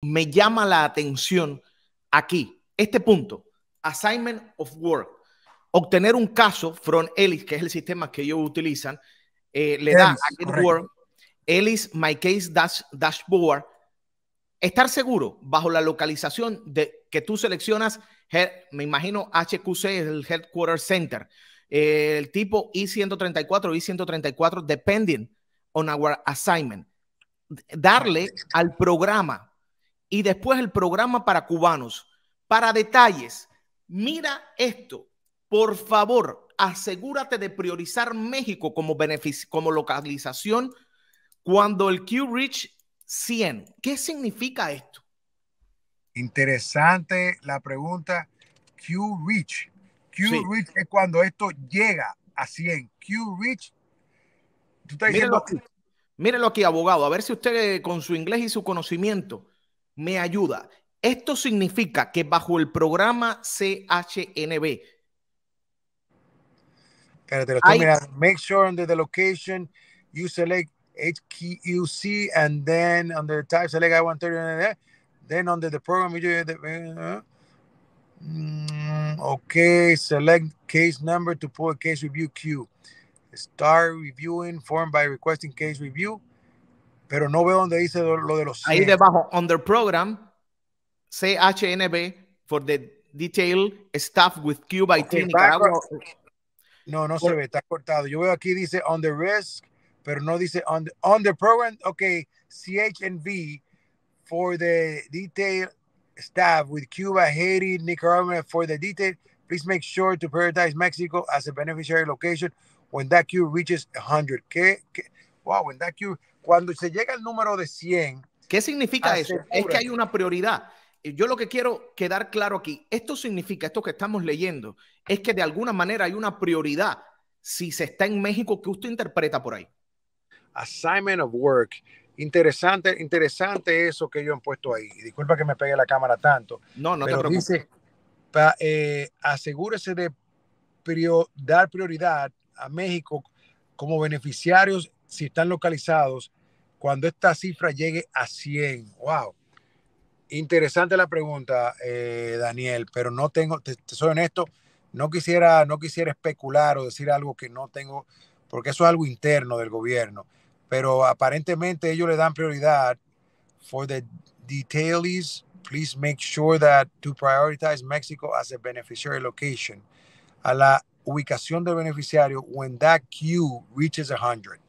me llama la atención aquí, este punto, assignment of work. Obtener un caso from Ellis, que es el sistema que ellos utilizan, eh, le da a Ellis My Case dash, Dashboard, estar seguro bajo la localización de que tú seleccionas, me imagino HQC es el Headquarters Center, eh, el tipo I-134, I-134, depending on our assignment. Darle al programa y después el programa para cubanos. Para detalles, mira esto, por favor, asegúrate de priorizar México como, como localización cuando el Q rich 100. ¿Qué significa esto? Interesante la pregunta. Q Rich. Q es cuando esto llega a 100. Q reach. aquí, abogado, a ver si usted con su inglés y su conocimiento me ayuda. Esto significa que bajo el programa CHNB. lo Make sure under the location you select HQC and then under the type select I-130 then under the program you do mm, okay select case number to pull a case review queue. Start reviewing form by requesting case review pero no veo donde dice lo de los Ahí debajo, under program, CHNB for the detail staff with Cuba No, no se ve, está cortado. Yo veo aquí dice on the risk, pero no dice on the, program. Ok, CHNB for the detail staff with Cuba, Haiti, Nicaragua for the detail. Please make sure to prioritize Mexico as a beneficiary location when that queue reaches 100. k wow, when that queue cuando se llega al número de 100. ¿Qué significa eso? Es que hay una prioridad. Eh, yo lo que quiero quedar claro aquí, esto significa, esto que estamos leyendo, es que de alguna manera hay una prioridad si se está en México que usted interpreta por ahí. Assignment of work. Interesante, interesante eso que ellos han puesto ahí. Disculpa que me pegue la cámara tanto. No, no te preocupes. Eh, asegúrese de dar prioridad a México como beneficiarios si están localizados cuando esta cifra llegue a 100. ¡Wow! Interesante la pregunta, eh, Daniel, pero no tengo, te, soy honesto, no quisiera, no quisiera especular o decir algo que no tengo, porque eso es algo interno del gobierno, pero aparentemente ellos le dan prioridad for the details, please make sure that to prioritize Mexico as a beneficiary location, a la ubicación del beneficiario when that queue reaches hundred.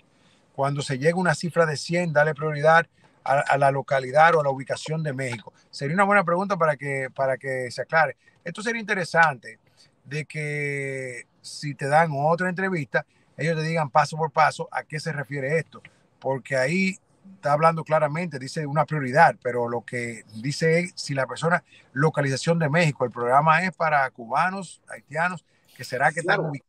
Cuando se llega una cifra de 100, dale prioridad a, la localidad o a la ubicación de México. Sería una buena pregunta para que, para que se aclare. Esto sería interesante de que si te dan otra entrevista, ellos te digan paso por paso a qué se refiere esto, porque ahí está hablando claramente, dice una prioridad, pero lo que dice es si la persona, localización de México, el programa es para cubanos, haitianos, que será que están ubicado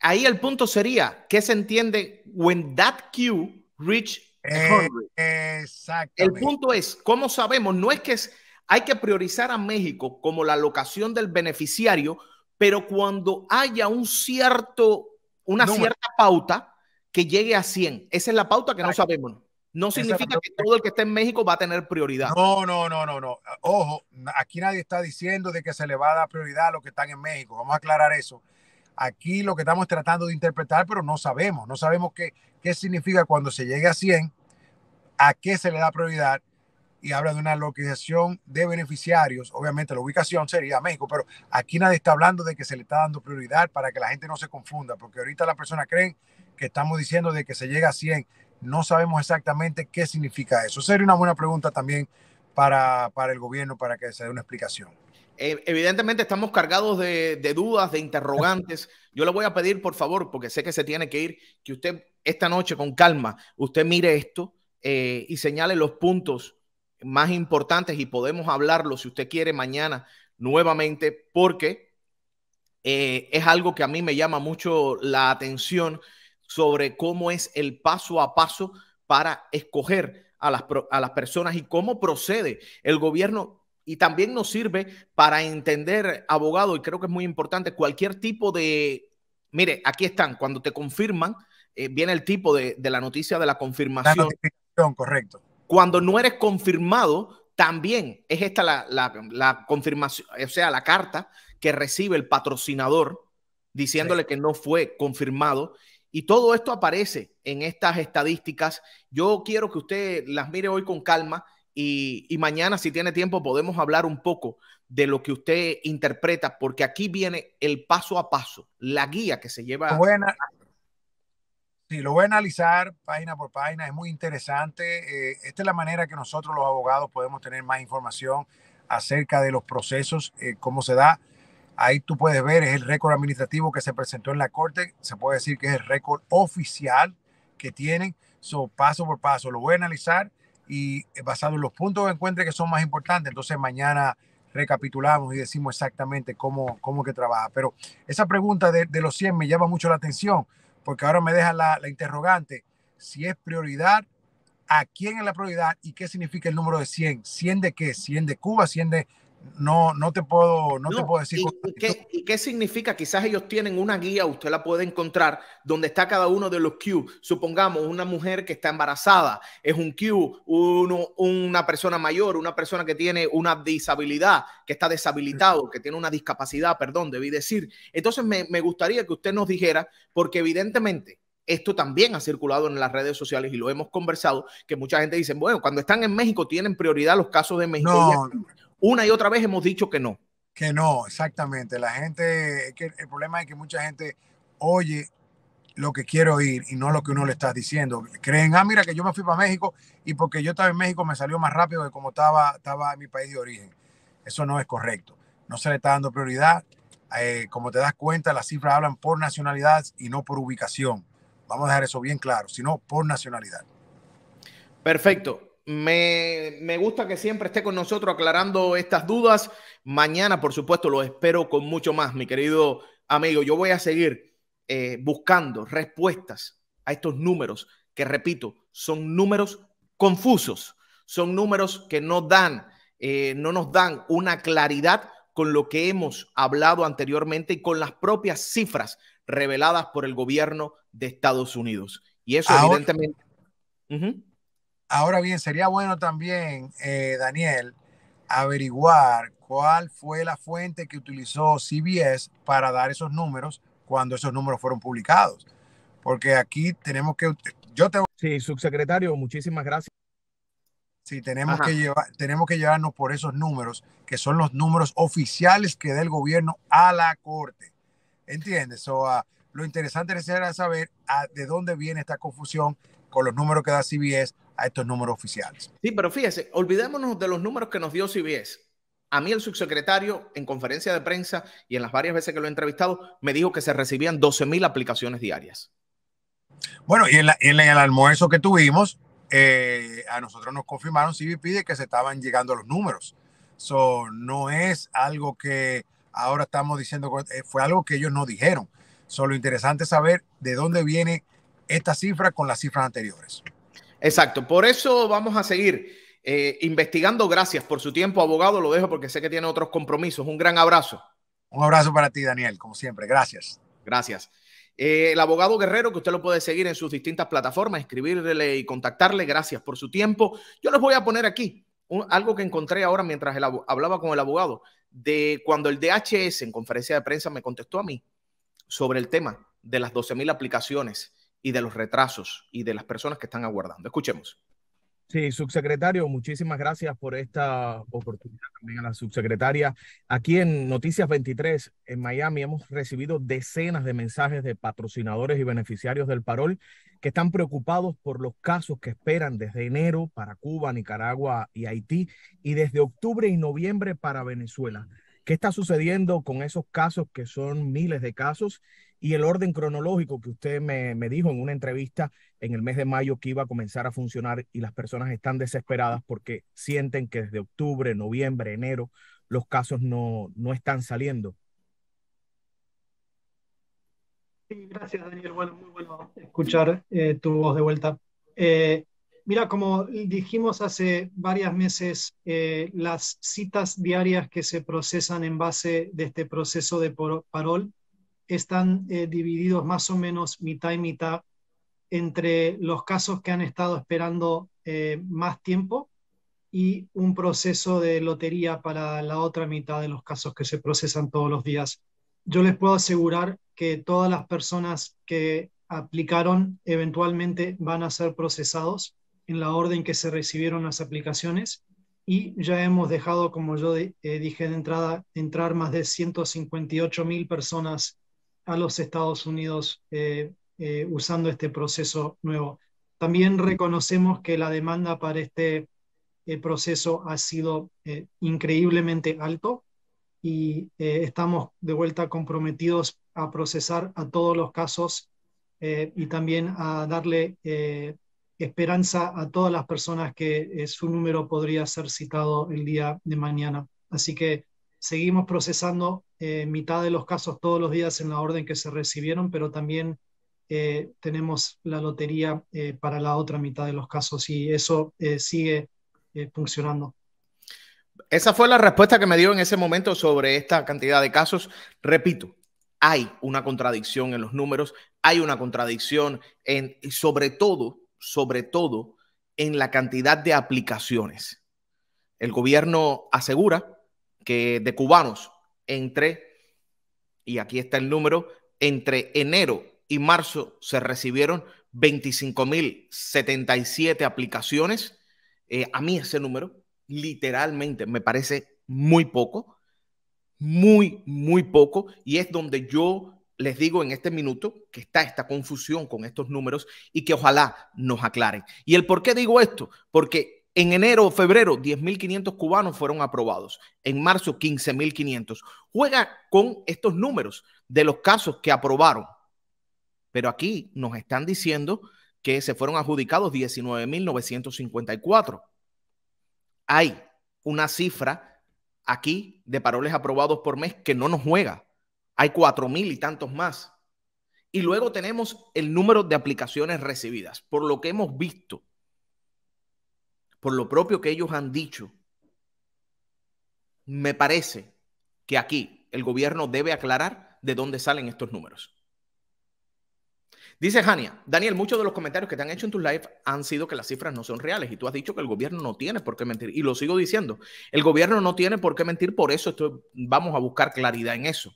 ahí el punto sería, que se entiende when that queue reach 100? Eh, el punto es, ¿cómo sabemos? No es que hay que priorizar a México como la locación del beneficiario, pero cuando haya un cierto, una cierta pauta que llegue a 100, esa es la pauta que no sabemos. No significa que todo el que esté en México va a tener prioridad. No, no, no, no, no. Ojo, aquí nadie está diciendo de que se le va a dar prioridad a los que están en México. Vamos a aclarar eso. Aquí lo que estamos tratando de interpretar, pero no sabemos, no sabemos qué, qué significa cuando se llegue a 100, a qué se le da prioridad y habla de una localización de beneficiarios. Obviamente la ubicación sería México, pero aquí nadie está hablando de que se le está dando prioridad para que la gente no se confunda, porque ahorita las personas creen que estamos diciendo de que se llega a 100. No sabemos exactamente qué significa eso. Sería una buena pregunta también para, para el gobierno para que se dé una explicación. Eh, evidentemente estamos cargados de, dudas, de interrogantes. Yo le voy a pedir, por favor, porque sé que se tiene que ir, que usted esta noche con calma, usted mire esto eh, y señale los puntos más importantes y podemos hablarlo si usted quiere mañana nuevamente, porque eh, es algo que a mí me llama mucho la atención sobre cómo es el paso a paso para escoger a las, a las personas y cómo procede el gobierno y también nos sirve para entender, abogado, y creo que es muy importante, cualquier tipo de... Mire, aquí están, cuando te confirman, eh, viene el tipo de, la noticia de la confirmación. La notificación, correcto. Cuando no eres confirmado, también es esta la, confirmación, o sea, la carta que recibe el patrocinador diciéndole que no fue confirmado. Y todo esto aparece en estas estadísticas. Yo quiero que usted las mire hoy con calma y, mañana, si tiene tiempo, podemos hablar un poco de lo que usted interpreta, porque aquí viene el paso a paso, la guía que se lleva. sí, lo voy a analizar página por página, es muy interesante. Eh, esta es la manera que nosotros los abogados podemos tener más información acerca de los procesos, eh, cómo se da. Ahí tú puedes ver, es el récord administrativo que se presentó en la corte, se puede decir que es el récord oficial que tienen, paso por paso, lo voy a analizar y eh, basado en los puntos de encuentro que son más importantes, entonces mañana recapitulamos y decimos exactamente cómo, cómo que trabaja. Pero esa pregunta de, los 100 me llama mucho la atención, porque ahora me deja la, la, interrogante, si es prioridad, a quién es la prioridad y qué significa el número de 100, 100 de qué, 100 de Cuba, 100 de no, no te puedo, no, te puedo decir. ¿y qué, qué, significa? Quizás ellos tienen una guía, usted la puede encontrar, donde está cada uno de los Q. Supongamos una mujer que está embarazada, es un Q, una persona mayor, una persona que tiene una disabilidad, que está deshabilitado, que tiene una discapacidad, perdón, debí decir. Entonces me, gustaría que usted nos dijera, porque evidentemente esto también ha circulado en las redes sociales y lo hemos conversado, que mucha gente dice, bueno, cuando están en México tienen prioridad los casos de México. Una y otra vez hemos dicho que no. Que no, exactamente. La gente, que el problema es que mucha gente oye lo que quiero oír y no lo que uno le está diciendo. Creen, ah, mira que yo me fui para México y porque yo estaba en México me salió más rápido que como estaba, estaba en mi país de origen. Eso no es correcto. No se le está dando prioridad. Eh, como te das cuenta, las cifras hablan por nacionalidad y no por ubicación. Vamos a dejar eso bien claro, sino por nacionalidad. Perfecto. Me, gusta que siempre esté con nosotros aclarando estas dudas. Mañana, por supuesto, lo espero con mucho más, mi querido amigo. Yo voy a seguir eh, buscando respuestas a estos números que, repito, son números confusos, son números que no dan, eh, no nos dan una claridad con lo que hemos hablado anteriormente y con las propias cifras reveladas por el gobierno de Estados Unidos. Y eso, evidentemente. Ahora bien, sería bueno también, eh, Daniel, averiguar cuál fue la fuente que utilizó CBS para dar esos números cuando esos números fueron publicados. Porque aquí tenemos que... Yo te... Sí, subsecretario, muchísimas gracias. Sí, tenemos que, llevar, tenemos que llevarnos por esos números, que son los números oficiales que da el gobierno a la corte. ¿Entiendes? Ah, lo interesante será saber ah, de dónde viene esta confusión con los números que da CBS a estos números oficiales. Sí, pero fíjese, olvidémonos de los números que nos dio CBS. A mí el subsecretario en conferencia de prensa y en las varias veces que lo he entrevistado me dijo que se recibían 12 mil aplicaciones diarias. Bueno, y en, el almuerzo que tuvimos, eh, a nosotros nos confirmaron CBP de que se estaban llegando los números. So, no es algo que ahora estamos diciendo, eh, fue algo que ellos no dijeron. Solo interesante saber de dónde viene esta cifra con las cifras anteriores. Exacto, por eso vamos a seguir eh, investigando. Gracias por su tiempo, abogado. Lo dejo porque sé que tiene otros compromisos. Un gran abrazo. Un abrazo para ti, Daniel, como siempre. Gracias. Gracias. Eh, el abogado Guerrero, que usted lo puede seguir en sus distintas plataformas, escribirle y contactarle. Gracias por su tiempo. Yo les voy a poner aquí algo que encontré ahora mientras él hablaba con el abogado, de cuando el DHS en conferencia de prensa me contestó a mí sobre el tema de las 12.000 aplicaciones y de los retrasos y de las personas que están aguardando. Escuchemos. Sí, subsecretario, muchísimas gracias por esta oportunidad también a la subsecretaria. Aquí en Noticias 23, en Miami, hemos recibido decenas de mensajes de patrocinadores y beneficiarios del parol que están preocupados por los casos que esperan desde enero para Cuba, Nicaragua y Haití y desde octubre y noviembre para Venezuela. ¿Qué está sucediendo con esos casos que son miles de casos y el orden cronológico que usted me, dijo en una entrevista en el mes de mayo que iba a comenzar a funcionar y las personas están desesperadas porque sienten que desde octubre, noviembre, enero los casos no, no están saliendo. Sí, gracias Daniel. Bueno, muy bueno escuchar eh, tu voz de vuelta. Eh, mira, como dijimos hace varios meses, eh, las citas diarias que se procesan en base de este proceso de parol están eh, divididos más o menos mitad y mitad entre los casos que han estado esperando eh, más tiempo y un proceso de lotería para la otra mitad de los casos que se procesan todos los días. Yo les puedo asegurar que todas las personas que aplicaron eventualmente van a ser procesados en la orden que se recibieron las aplicaciones y ya hemos dejado, como yo eh, dije de entrada, entrar más de 158 mil personas a los Estados Unidos eh, eh, usando este proceso nuevo. También reconocemos que la demanda para este eh, proceso ha sido increíblemente alto y estamos de vuelta comprometidos a procesar a todos los casos y también a darle esperanza a todas las personas que su número podría ser citado el día de mañana. Así que seguimos procesando eh, mitad de los casos todos los días en la orden que se recibieron, pero también eh, tenemos la lotería eh, para la otra mitad de los casos y eso sigue funcionando. Esa fue la respuesta que me dio en ese momento sobre esta cantidad de casos. Repito, hay una contradicción en los números, hay una contradicción en, sobre todo, sobre todo en la cantidad de aplicaciones. El gobierno asegura que de cubanos entre, y aquí está el número, entre enero y marzo se recibieron 25.077 aplicaciones. Eh, a mí ese número literalmente me parece muy poco, muy, muy poco, y es donde yo les digo en este minuto que está esta confusión con estos números y que ojalá nos aclaren. ¿Y el por qué digo esto? Porque en enero o febrero, 10.500 cubanos fueron aprobados. En marzo, 15.500. Juega con estos números de los casos que aprobaron. Pero aquí nos están diciendo que se fueron adjudicados 19.954. Hay una cifra aquí de paroles aprobados por mes que no nos juega. Hay 4.000 y tantos más. Y luego tenemos el número de aplicaciones recibidas. Por lo que hemos visto, por lo propio que ellos han dicho, me parece que aquí el gobierno debe aclarar de dónde salen estos números. Dice Jania, Daniel, muchos de los comentarios que te han hecho en tus live han sido que las cifras no son reales y tú has dicho que el gobierno no tiene por qué mentir. Y lo sigo diciendo, el gobierno no tiene por qué mentir, por eso vamos a buscar claridad en eso.